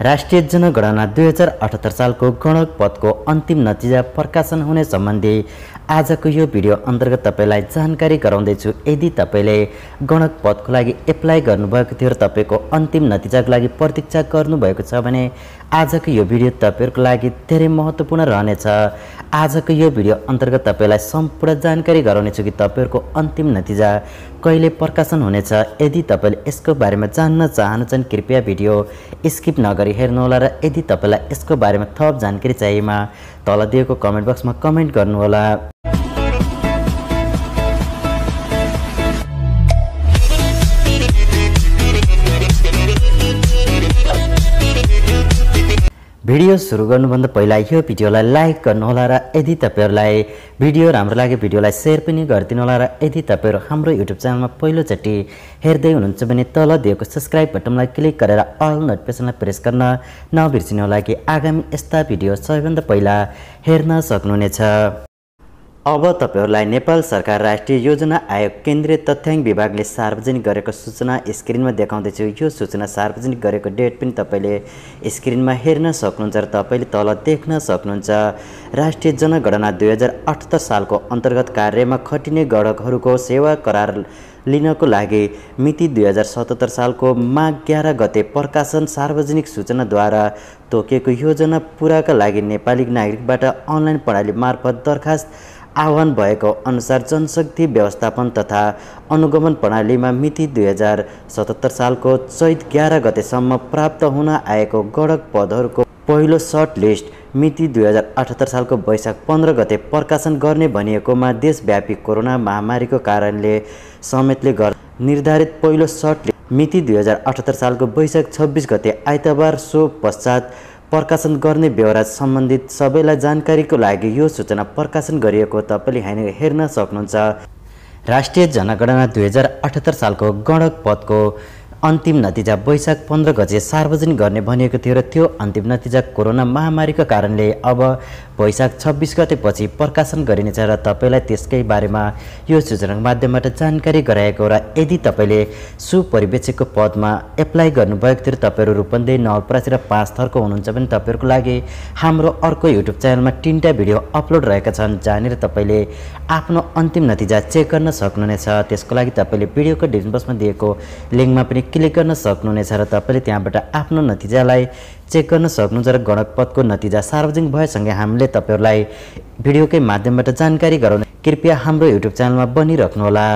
राष्ट्रिय जनगणना दुई हजार अठहत्तर सालको गणक पदको अन्तिम नतिजा प्रकाशन हुने सम्बन्धी आजको यो भिडियो अन्तर्गत तपाईँलाई जानकारी गराउँदैछु यदि तपाईँले गणक पदको लागि एप्लाई गर्नुभएको थियो र तपाईँको अन्तिम नतिजाको लागि प्रतीक्षा गर्नुभएको छ भने आजको यो भिडियो तपाईँहरूको लागि धेरै महत्त्वपूर्ण रहनेछ आजको यो भिडियो अन्तर्गत तपाईँलाई सम्पूर्ण जानकारी गराउनेछु कि तपाईँहरूको अन्तिम नतिजा कहिले प्रकाशन हुनेछ यदि तपाईँले यसको बारेमा जान्न चाहन्छन् कृपया भिडियो स्किप नगरी हेर्नुहोला र यदि तपाईँलाई यसको बारेमा थप जानकारी चाहिएमा तल दिएको कमेन्ट बक्समा कमेन्ट गर्नुहोला भिडियो सुरु गर्नुभन्दा पहिला यो भिडियोलाई लाइक गर्नुहोला र यदि तपाईँहरूलाई भिडियो राम्रो लाग्यो भिडियोलाई सेयर पनि गरिदिनुहोला र यदि तपाईँहरू हाम्रो युट्युब च्यानलमा पहिलोचोटि हेर्दै हुनुहुन्छ भने तल दिएको सब्सक्राइब बटनलाई क्लिक गरेर अल नोटिफिकेसनलाई प्रेस गर्न नबिर्सिनु होला कि आगामी यस्ता भिडियो सबैभन्दा पहिला हेर्न सक्नुहुनेछ अब तपाईँहरूलाई नेपाल सरकार राष्ट्रिय योजना आयोग केन्द्रीय तथ्याङ्क विभागले सार्वजनिक गरेको सूचना स्क्रिनमा देखाउँदैछु यो सूचना सार्वजनिक गरेको डेट पनि तपाईँले स्क्रिनमा हेर्न सक्नुहुन्छ र तपाईँले तल देख्न सक्नुहुन्छ राष्ट्रिय जनगणना दुई हजार अठहत्तर सालको अन्तर्गत कार्यमा खटिने गणकहरूको सेवा करार लिनको लागि मिति दुई हजार सतहत्तर सालको माघ ग्यार गते प्रकाशन सार्वजनिक सूचनाद्वारा तोकेको योजना पुराका लागि नेपाली नागरिकबाट अनलाइन प्रणाली मार्फत दरखास्त आह्वान भएको अनुसार जनशक्ति व्यवस्थापन तथा अनुगमन प्रणालीमा मिति दुई हजार सतहत्तर सालको चैत एघार गतेसम्म प्राप्त हुन आएको गडक पदहरूको पहिलो सर्ट लिस्ट मिति दुई हजार अठहत्तर सालको वैशाख पन्ध्र गते प्रकाशन गर्ने भनिएकोमा देशव्यापी कोरोना महामारीको कारणले समेतले गर् निर्धारित पहिलो सर्ट मिति दुई हजार अठहत्तर सालको वैशाख छब्बिस गते आइतबार सो पश्चात प्रकाशन गर्ने बेहोरा सम्बन्धित सबैलाई जानकारीको लागि यो सूचना प्रकाशन गरिएको तपाईँले हेर्न सक्नुहुन्छ राष्ट्रिय जनगणना दुई हजार अठहत्तर सालको गणक पदको अन्तिम नतिजा वैशाख पन्ध्र गते सार्वजनिक गर्ने भनिएको थियो र त्यो अन्तिम नतिजा कोरोना महामारीको कारणले अब वैशाख छब्बिस गतेपछि प्रकाशन गरिनेछ र तपाईँलाई त्यसकै बारेमा यो सूचना माध्यमबाट जानकारी गराएको र यदि तपाईँले सुपरिवेक्षकको पदमा एप्लाई गर्नुभएको थियो तपाईँहरू रूपन्दे नवलपरासी र पाँच थरको हुनुहुन्छ भने तपाईँहरूको लागि हाम्रो अर्को युट्युब च्यानलमा तिनवटा भिडियो अपलोड रहेका छन् जहाँनिर तपाईँले आफ्नो अन्तिम नतिजा चेक गर्न सक्नुहुनेछ त्यसको लागि तपाईँले भिडियोको डिस्क्रिप्सनमा दिएको लिङ्कमा पनि क्लिक गर्न सक्नुहुनेछ र तपाईँले त्यहाँबाट आफ्नो नतिजालाई चेक गर्न सक्नुहुन्छ र गणकपथको नतिजा सार्वजनिक भएसँगै हामीले तपाईँहरूलाई भिडियोकै माध्यमबाट जानकारी गराउने कृपया हाम्रो युट्युब च्यानलमा बनिराख्नुहोला